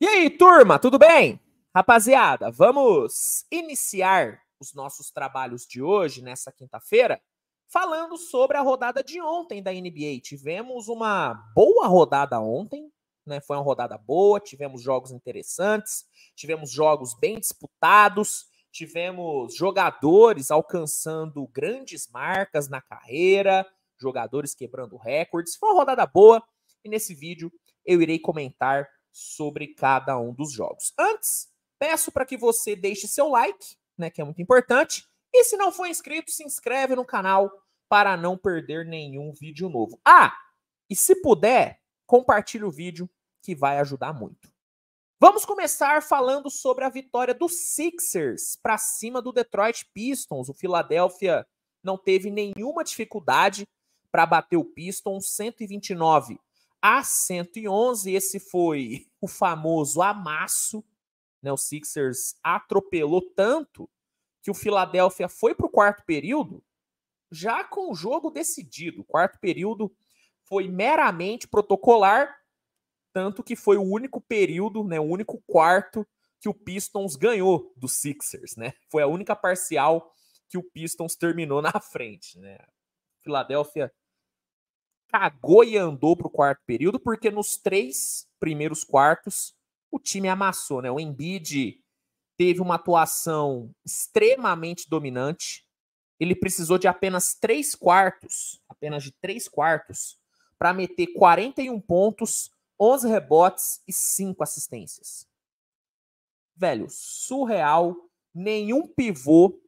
E aí, turma, tudo bem? Rapaziada, vamos iniciar os nossos trabalhos de hoje, nessa quinta-feira, falando sobre a rodada de ontem da NBA. Tivemos uma boa rodada ontem, né? Foi uma rodada boa, tivemos jogos interessantes, tivemos jogos bem disputados, tivemos jogadores alcançando grandes marcas na carreira, jogadores quebrando recordes. Foi uma rodada boa e nesse vídeo eu irei comentar sobre cada um dos jogos. Antes, peço para que você deixe seu like, né, que é muito importante, e se não for inscrito, se inscreve no canal para não perder nenhum vídeo novo. Ah, e se puder, compartilhe o vídeo que vai ajudar muito. Vamos começar falando sobre a vitória dos Sixers para cima do Detroit Pistons. O Philadelphia não teve nenhuma dificuldade para bater o Pistons 129 a 111. Esse foi o famoso amasso. Né? O Sixers atropelou tanto que o Philadelphia foi para o quarto período já com o jogo decidido. O quarto período foi meramente protocolar, tanto que foi o único período, né, o único quarto que o Pistons ganhou do Sixers, né? Foi a única parcial que o Pistons terminou na frente, né? Philadelphia cagou e andou para o quarto período, porque nos três primeiros quartos o time amassou, né? O Embiid teve uma atuação extremamente dominante. Ele precisou de apenas três quartos, apenas de três quartos, para meter 41 pontos, 11 rebotes e 5 assistências. Velho, surreal. Nenhum pivô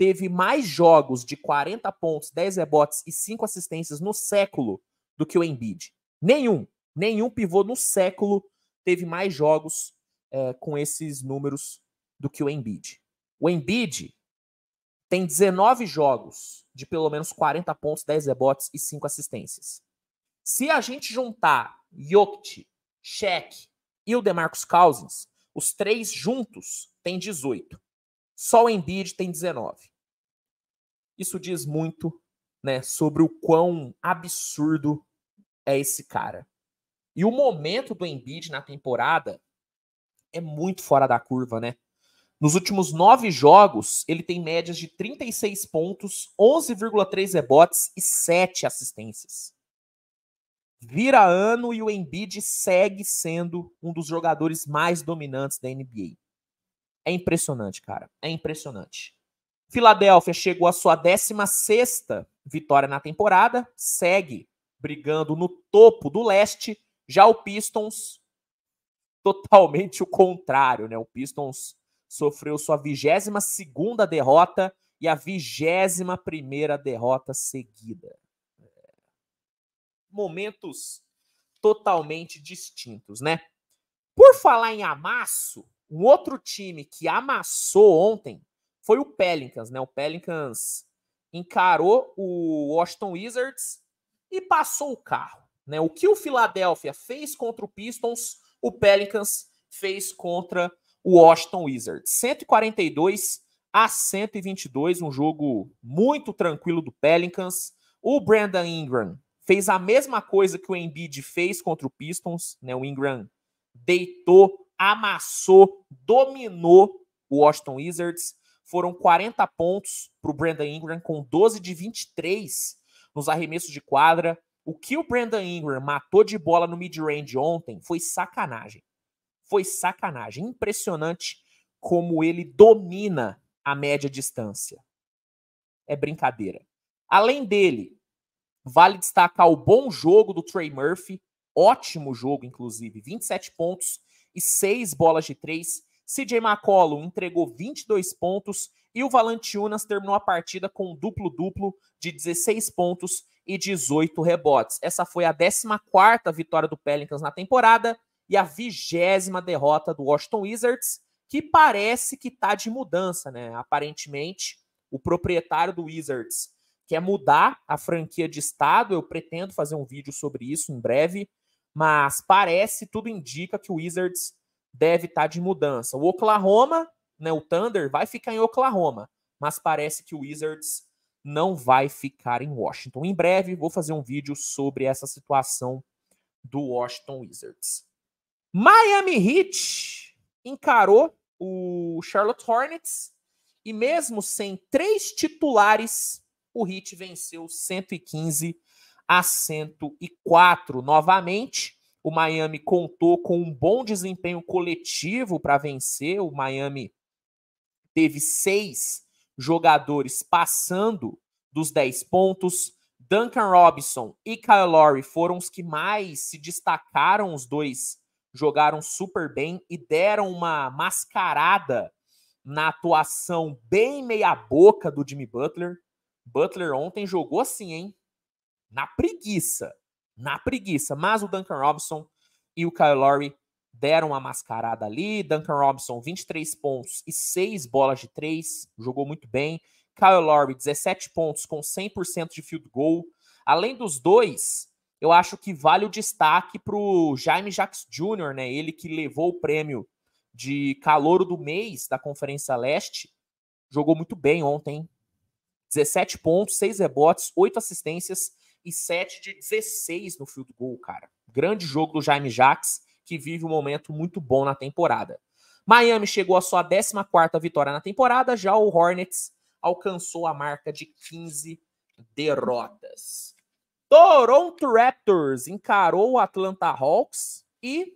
teve mais jogos de 40 pontos, 10 rebotes e 5 assistências no século do que o Embiid. Nenhum, nenhum pivô no século teve mais jogos é, com esses números do que o Embiid. O Embiid tem 19 jogos de pelo menos 40 pontos, 10 rebotes e 5 assistências. Se a gente juntar Jokic, Shaq e o DeMarcus Cousins, os três juntos têm 18. Só o Embiid tem 19. Isso diz muito né, sobre o quão absurdo é esse cara. E o momento do Embiid na temporada é muito fora da curva, né? Nos últimos nove jogos, ele tem médias de 36 pontos, 11,3 rebotes e 7 assistências. Vira ano e o Embiid segue sendo um dos jogadores mais dominantes da NBA. É impressionante, cara. É impressionante. Filadélfia chegou à sua 16 vitória na temporada, segue brigando no topo do leste. Já o Pistons, totalmente o contrário, né? O Pistons sofreu sua 22 derrota e a 21 derrota seguida. Momentos totalmente distintos, né? Por falar em amasso, um outro time que amassou ontem foi o Pelicans, né? O Pelicans encarou o Washington Wizards e passou o carro, né? O que o Philadelphia fez contra o Pistons, o Pelicans fez contra o Washington Wizards. 142 a 122, um jogo muito tranquilo do Pelicans. O Brandon Ingram fez a mesma coisa que o Embiid fez contra o Pistons, né? O Ingram deitou, amassou, dominou o Washington Wizards foram 40 pontos para o Brandon Ingram, com 12 de 23 nos arremessos de quadra. O que o Brandon Ingram matou de bola no mid-range ontem foi sacanagem. Foi sacanagem. Impressionante como ele domina a média distância. É brincadeira. Além dele, vale destacar o bom jogo do Trey Murphy. Ótimo jogo, inclusive. 27 pontos e 6 bolas de 3 CJ McCollum entregou 22 pontos e o Valanciunas terminou a partida com um duplo-duplo de 16 pontos e 18 rebotes. Essa foi a 14ª vitória do Pelicans na temporada e a vigésima derrota do Washington Wizards, que parece que está de mudança, né? Aparentemente, o proprietário do Wizards quer mudar a franquia de estado. Eu pretendo fazer um vídeo sobre isso em breve, mas parece, tudo indica que o Wizards deve estar tá de mudança. O Oklahoma, né, o Thunder, vai ficar em Oklahoma, mas parece que o Wizards não vai ficar em Washington. Em breve vou fazer um vídeo sobre essa situação do Washington Wizards. Miami Heat encarou o Charlotte Hornets e mesmo sem três titulares, o Heat venceu 115 a 104 novamente. O Miami contou com um bom desempenho coletivo para vencer. O Miami teve seis jogadores passando dos 10 pontos. Duncan Robinson e Kyle Lowry foram os que mais se destacaram. Os dois jogaram super bem e deram uma mascarada na atuação bem meia-boca do Jimmy Butler. Butler ontem jogou assim, hein? Na preguiça na preguiça. Mas o Duncan Robinson e o Kyle Lowry deram a mascarada ali. Duncan Robinson, 23 pontos e 6 bolas de 3, jogou muito bem. Kyle Lowry, 17 pontos com 100% de field goal. Além dos dois, eu acho que vale o destaque para o Jaime Jacques Jr., né? Ele que levou o prêmio de calouro do mês da Conferência Leste. Jogou muito bem ontem. 17 pontos, 6 rebotes, 8 assistências e 7 de 16 no field goal, cara. Grande jogo do Jaime Jax, que vive um momento muito bom na temporada. Miami chegou à sua 14ª vitória na temporada, já o Hornets alcançou a marca de 15 derrotas. Toronto Raptors encarou o Atlanta Hawks e,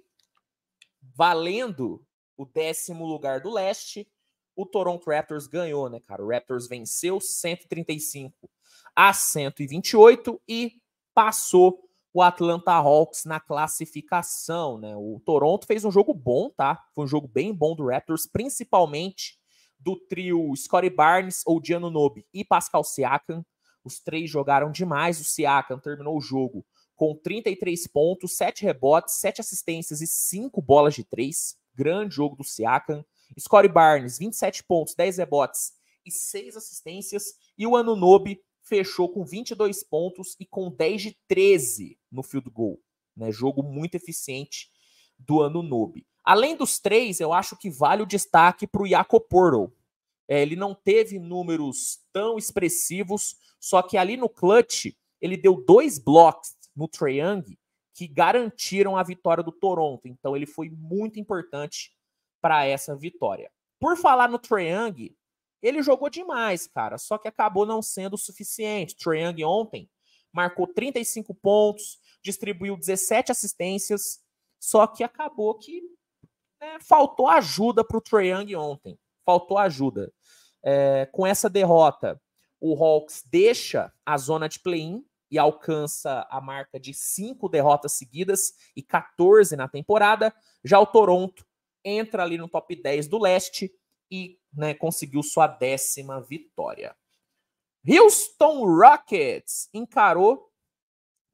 valendo o décimo lugar do leste, o Toronto Raptors ganhou, né, cara? O Raptors venceu 135 a 128 e passou o Atlanta Hawks na classificação, né? O Toronto fez um jogo bom, tá? Foi um jogo bem bom do Raptors, principalmente do trio Scottie Barnes, Odiano Nobi e Pascal Siakam. Os três jogaram demais. O Siakam terminou o jogo com 33 pontos, 7 rebotes, 7 assistências e 5 bolas de 3. Grande jogo do Siakam. Scottie Barnes, 27 pontos, 10 rebotes e 6 assistências. E o Anunobi, fechou com 22 pontos e com 10 de 13 no field goal. Né? Jogo muito eficiente do ano Nobe. Além dos três, eu acho que vale o destaque para o Jacoporo. É, ele não teve números tão expressivos, só que ali no clutch ele deu dois blocos no Trae Young que garantiram a vitória do Toronto. Então ele foi muito importante para essa vitória. Por falar no Trae Young, ele jogou demais, cara, só que acabou não sendo o suficiente. Trae ontem marcou 35 pontos, distribuiu 17 assistências, só que acabou que né, faltou ajuda para o Trae Young ontem. Faltou ajuda. É, com essa derrota, o Hawks deixa a zona de play-in e alcança a marca de cinco derrotas seguidas e 14 na temporada. Já o Toronto entra ali no top 10 do leste e né, conseguiu sua décima vitória. Houston Rockets encarou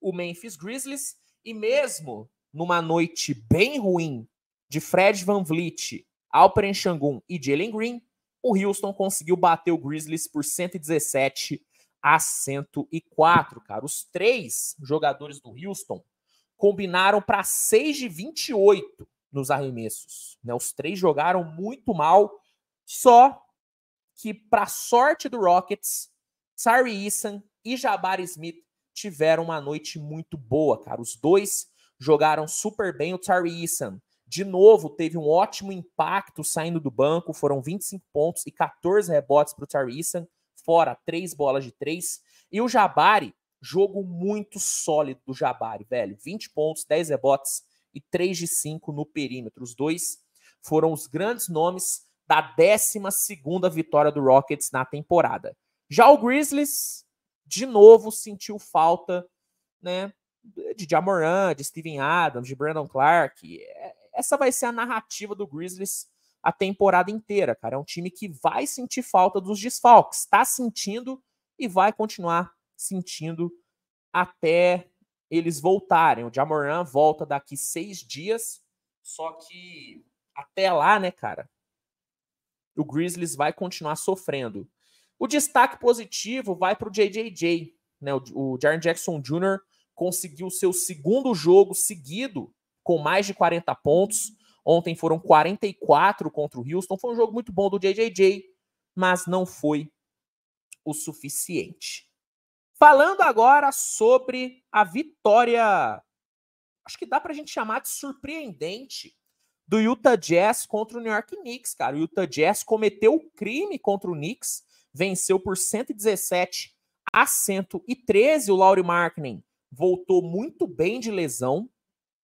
o Memphis Grizzlies e mesmo numa noite bem ruim de Fred Van Vliet, Alperen Shangun e Jalen Green, o Houston conseguiu bater o Grizzlies por 117 a 104, cara. Os três jogadores do Houston combinaram para 6 de 28 nos arremessos. Né? Os três jogaram muito mal só que, para sorte do Rockets, Tyree Eason e Jabari Smith tiveram uma noite muito boa, cara. Os dois jogaram super bem. O Tyree Eason, de novo, teve um ótimo impacto saindo do banco. Foram 25 pontos e 14 rebotes para o Tyree fora três bolas de três. E o Jabari, jogo muito sólido do Jabari, velho. 20 pontos, 10 rebotes e 3 de 5 no perímetro. Os dois foram os grandes nomes da 12 vitória do Rockets na temporada. Já o Grizzlies, de novo, sentiu falta né, de Jamoran, de Steven Adams, de Brandon Clark. É, essa vai ser a narrativa do Grizzlies a temporada inteira, cara. É um time que vai sentir falta dos desfalques, está sentindo e vai continuar sentindo até eles voltarem. O Jamoran volta daqui seis dias, só que até lá, né, cara, o Grizzlies vai continuar sofrendo. O destaque positivo vai para o JJJ. Né? O, o Jaren Jackson Jr. conseguiu seu segundo jogo seguido com mais de 40 pontos. Ontem foram 44 contra o Houston. Foi um jogo muito bom do JJJ, mas não foi o suficiente. Falando agora sobre a vitória, acho que dá para a gente chamar de surpreendente do Utah Jazz contra o New York Knicks, cara. O Utah Jazz cometeu o crime contra o Knicks, venceu por 117 a 113. O Laurie Markkinen voltou muito bem de lesão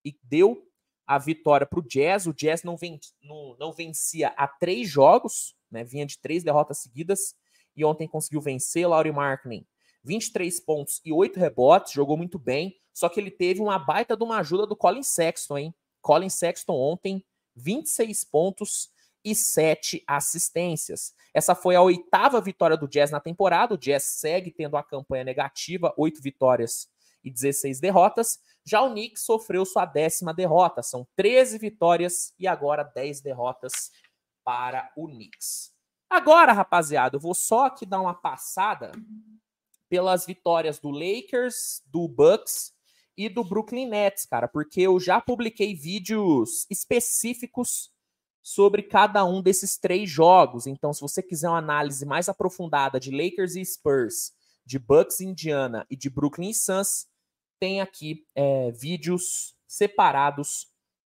e deu a vitória para o Jazz. O Jazz não, ven não, não vencia há três jogos, né? vinha de três derrotas seguidas e ontem conseguiu vencer. Laurie Markkinen, 23 pontos e 8 rebotes, jogou muito bem, só que ele teve uma baita de uma ajuda do Colin Sexton, hein? Colin Sexton ontem 26 pontos e 7 assistências. Essa foi a oitava vitória do Jazz na temporada. O Jazz segue tendo a campanha negativa, 8 vitórias e 16 derrotas. Já o Knicks sofreu sua décima derrota. São 13 vitórias e agora 10 derrotas para o Knicks. Agora, rapaziada, eu vou só aqui dar uma passada pelas vitórias do Lakers, do Bucks e do Brooklyn Nets, cara, porque eu já publiquei vídeos específicos sobre cada um desses três jogos. Então, se você quiser uma análise mais aprofundada de Lakers e Spurs, de Bucks Indiana e de Brooklyn Suns, tem aqui é, vídeos separados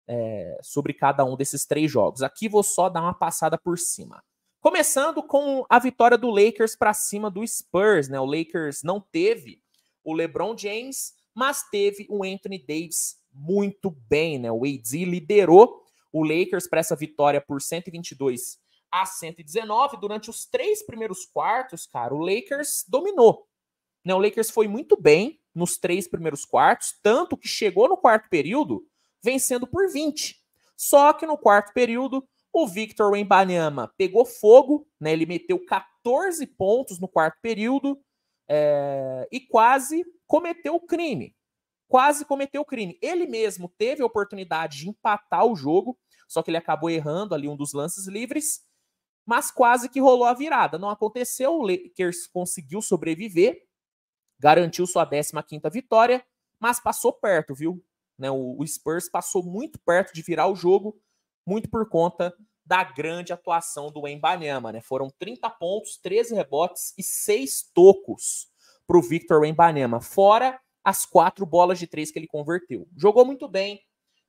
é, sobre cada um desses três jogos. Aqui vou só dar uma passada por cima. Começando com a vitória do Lakers para cima do Spurs, né? O Lakers não teve o LeBron James mas teve o Anthony Davis muito bem, né? O AD liderou o Lakers para essa vitória por 122 a 119. Durante os três primeiros quartos, cara, o Lakers dominou. Né? O Lakers foi muito bem nos três primeiros quartos, tanto que chegou no quarto período vencendo por 20. Só que no quarto período, o Victor Wembanyama pegou fogo, né? Ele meteu 14 pontos no quarto período é... e quase cometeu o crime. Quase cometeu o crime. Ele mesmo teve a oportunidade de empatar o jogo, só que ele acabou errando ali um dos lances livres, mas quase que rolou a virada. Não aconteceu, o Lakers conseguiu sobreviver, garantiu sua 15ª vitória, mas passou perto, viu? Né, o Spurs passou muito perto de virar o jogo, muito por conta da grande atuação do Embanyama, né? Foram 30 pontos, 13 rebotes e 6 tocos para o Victor Panema, fora as quatro bolas de três que ele converteu. Jogou muito bem,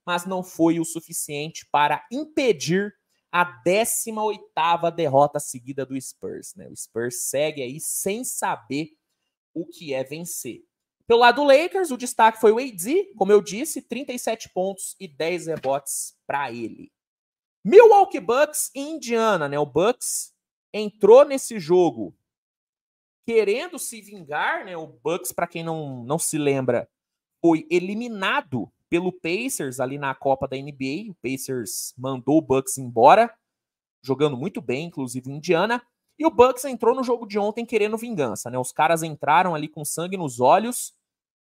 mas não foi o suficiente para impedir a 18ª derrota seguida do Spurs. Né? O Spurs segue aí sem saber o que é vencer. Pelo lado do Lakers, o destaque foi o AD, como eu disse, 37 pontos e 10 rebotes para ele. Milwaukee Bucks e Indiana, né? O Bucks entrou nesse jogo querendo se vingar, né? O Bucks, para quem não, não se lembra, foi eliminado pelo Pacers ali na Copa da NBA. O Pacers mandou o Bucks embora, jogando muito bem, inclusive Indiana. E o Bucks entrou no jogo de ontem querendo vingança, né? Os caras entraram ali com sangue nos olhos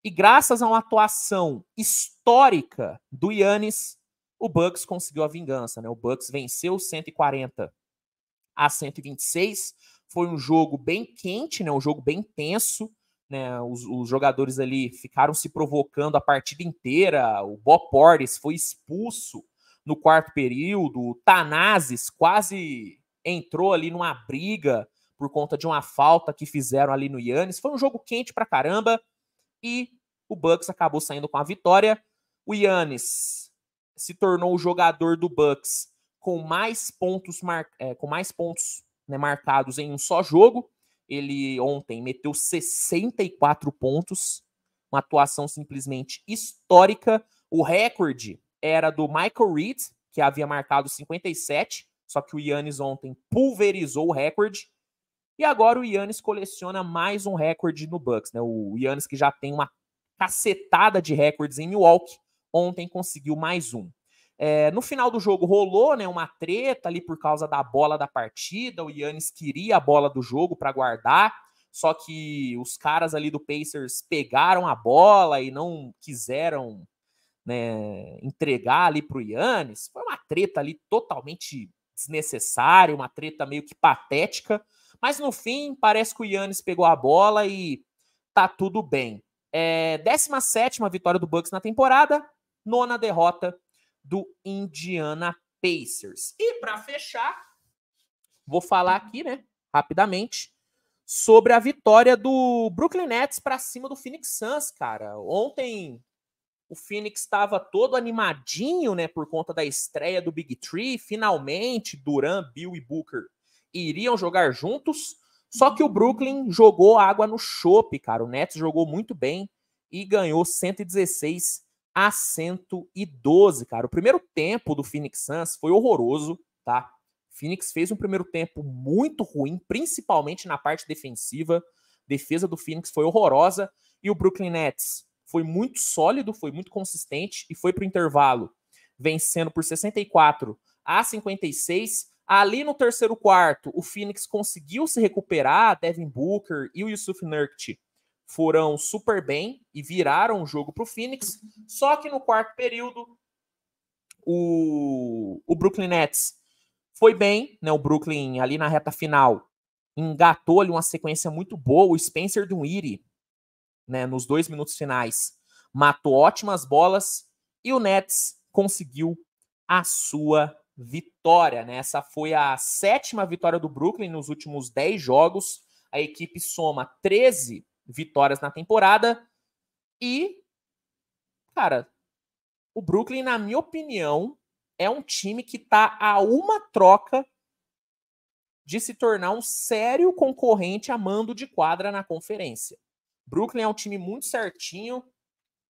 e graças a uma atuação histórica do Yannis, o Bucks conseguiu a vingança, né? O Bucks venceu 140 a 126. Foi um jogo bem quente, né? Um jogo bem tenso. Né, os, os, jogadores ali ficaram se provocando a partida inteira. O Bob Portis foi expulso no quarto período. O Tanazes quase entrou ali numa briga por conta de uma falta que fizeram ali no Yannis. Foi um jogo quente pra caramba e o Bucks acabou saindo com a vitória. O Yannis se tornou o jogador do Bucks com mais pontos, mar... É, com mais pontos né, marcados em um só jogo. Ele ontem meteu 64 pontos, uma atuação simplesmente histórica. O recorde era do Michael Reed, que havia marcado 57, só que o Yannis ontem pulverizou o recorde. E agora o Yannis coleciona mais um recorde no Bucks, né? O Yannis que já tem uma cacetada de recordes em Milwaukee, ontem conseguiu mais um. É, no final do jogo rolou né, uma treta ali por causa da bola da partida. O Yannis queria a bola do jogo para guardar, só que os caras ali do Pacers pegaram a bola e não quiseram né, entregar ali para o Yannis. Foi uma treta ali totalmente desnecessária, uma treta meio que patética. Mas no fim, parece que o Yannis pegou a bola e tá tudo bem. Eh, é, 17 vitória do Bucks na temporada, nona derrota do Indiana Pacers. E para fechar, vou falar aqui, né, rapidamente, sobre a vitória do Brooklyn Nets para cima do Phoenix Suns, cara. Ontem o Phoenix estava todo animadinho, né, por conta da estreia do Big Tree. Finalmente, Duran, Bill e Booker iriam jogar juntos. Só que o Brooklyn jogou água no chope, cara. O Nets jogou muito bem e ganhou 116 a 112, cara. O primeiro tempo do Phoenix Suns foi horroroso, tá? Phoenix fez um primeiro tempo muito ruim, principalmente na parte defensiva. Defesa do Phoenix foi horrorosa e o Brooklyn Nets foi muito sólido, foi muito consistente e foi para o intervalo, vencendo por 64 a 56. Ali no terceiro quarto, o Phoenix conseguiu se recuperar, Devin Booker e o Yusuf Nurkic foram super bem e viraram o jogo para o Phoenix. Só que no quarto período, o, o Brooklyn Nets foi bem, né? O Brooklyn ali na reta final engatou ali uma sequência muito boa. O Spencer Dunwiri, né? Nos dois minutos finais, matou ótimas bolas e o Nets conseguiu a sua vitória, né? Essa foi a sétima vitória do Brooklyn nos últimos 10 jogos. A equipe soma 13 vitórias na temporada. E, cara, o Brooklyn, na minha opinião, é um time que está a uma troca de se tornar um sério concorrente a mando de quadra na conferência. Brooklyn é um time muito certinho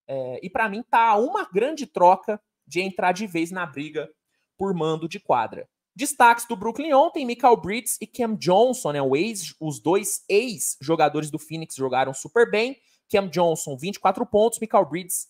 é, e para mim tá a uma grande troca de entrar de vez na briga por mando de quadra. Destaques do Brooklyn ontem, Michael Bridges e Cam Johnson, né? Ex, os dois ex-jogadores do Phoenix jogaram super bem. Cam Johnson, 24 pontos, Michael Bridges,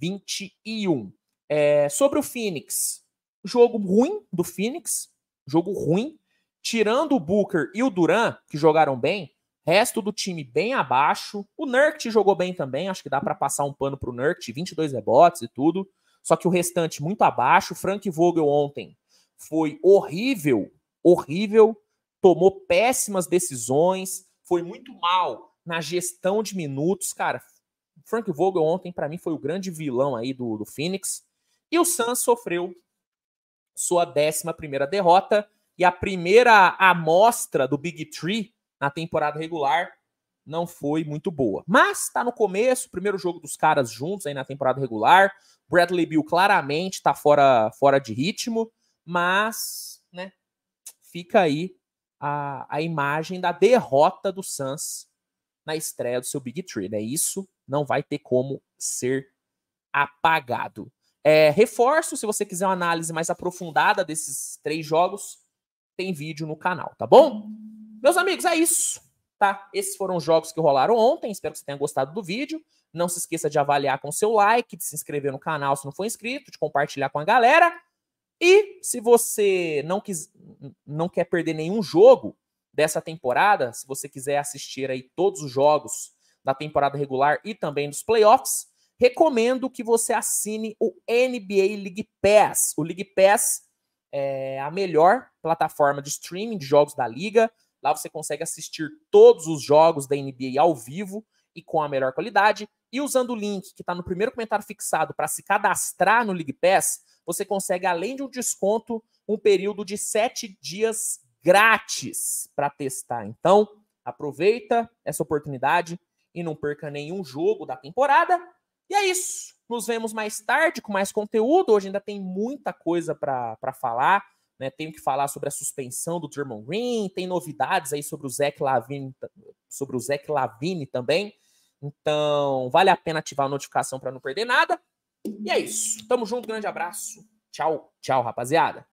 21. É, sobre o Phoenix, jogo ruim do Phoenix, jogo ruim. Tirando o Booker e o Duran, que jogaram bem, resto do time bem abaixo. O Nurkic jogou bem também, acho que dá para passar um pano pro Nurkic, 22 rebotes e tudo. Só que o restante muito abaixo. Frank Vogel ontem foi horrível, horrível, tomou péssimas decisões, foi muito mal na gestão de minutos, cara. Frank Vogel ontem para mim foi o grande vilão aí do, do Phoenix. E o Suns sofreu sua décima primeira derrota e a primeira amostra do Big Tree na temporada regular não foi muito boa. Mas está no começo, primeiro jogo dos caras juntos aí na temporada regular. Bradley Bill claramente está fora, fora de ritmo mas né, fica aí a, a imagem da derrota do Suns na estreia do seu Big Tree. Né? Isso não vai ter como ser apagado. É, reforço, se você quiser uma análise mais aprofundada desses três jogos, tem vídeo no canal, tá bom? Meus amigos, é isso, tá? Esses foram os jogos que rolaram ontem, espero que você tenha gostado do vídeo. Não se esqueça de avaliar com seu like, de se inscrever no canal se não for inscrito, de compartilhar com a galera. E se você não, quis, não quer perder nenhum jogo dessa temporada, se você quiser assistir aí todos os jogos da temporada regular e também dos playoffs, recomendo que você assine o NBA League Pass. O League Pass é a melhor plataforma de streaming de jogos da liga. Lá você consegue assistir todos os jogos da NBA ao vivo e com a melhor qualidade. E usando o link que está no primeiro comentário fixado para se cadastrar no League Pass, você consegue, além de um desconto, um período de sete dias grátis para testar. Então, aproveita essa oportunidade e não perca nenhum jogo da temporada. E é isso. Nos vemos mais tarde com mais conteúdo. Hoje ainda tem muita coisa para falar. Né? Tenho que falar sobre a suspensão do Draymond Green, tem novidades aí sobre o Zach Lavine, sobre o Zach Lavine também. Então, vale a pena ativar a notificação para não perder nada. E é isso. Tamo junto, grande abraço. Tchau, tchau, rapaziada.